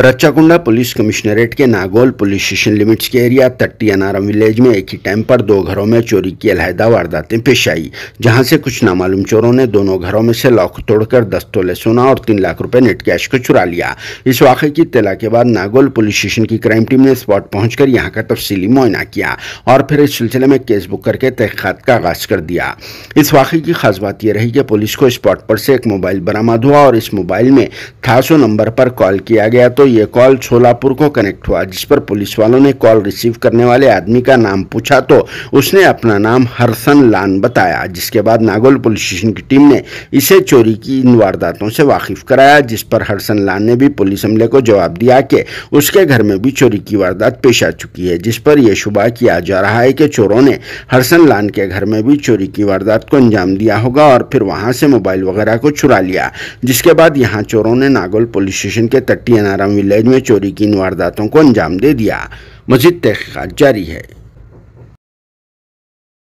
रच्चाकुंडा police commissionerate के Nagole police station limits के area Tatti Annaram village में एक ही टाइम पर दो घरों में चोरी की अलहदा वारदातें पेश आई जहां से कुछ नामालूम चोरों ने दोनों घरों में से लॉक तोड़कर दस तोले सोना और तीन लाख रुपए नेट कैश को चुरा लिया इस वाक़े की इतला के बाद नागोल पुलिस स्टेशन की क्राइम टीम ने स्पॉट पहुंचकर यहाँ का तफसीली मुआयना किया और फिर इस सिलसिले में केस बुक करके तहकत का आगाज कर दिया इस वाक़े की खास बात यह रही कि पुलिस को स्पॉट पर से एक मोबाइल बरामद हुआ और इस मोबाइल में था नंबर पर कॉल किया गया तो ये कॉल छोलापुर को कनेक्ट हुआ जिस पर पुलिस वालों ने कॉल रिसीव करने वाले आदमी का नाम पूछा तो उसने अपना नाम हरसन लान बताया जिसके बाद नागौल पुलिस स्टेशन की टीम ने इसे चोरी की इन वारदातों से वाकिफ कराया जिस पर हरसन लान ने भी पुलिस हमले को जवाब दिया कि उसके घर में भी चोरी की वारदात पेश आ चुकी है जिस पर यह शुबा किया जा रहा है कि चोरों ने हरसन लान के घर में भी चोरी की वारदात को अंजाम दिया होगा और फिर वहां से मोबाइल वगैरह को छुरा लिया जिसके बाद यहाँ चोरों ने नागौल पुलिस स्टेशन के तट्टी नारायण विलेज में चोरी की इन वारदातों को अंजाम दे दिया मजीद तहकीकत जारी है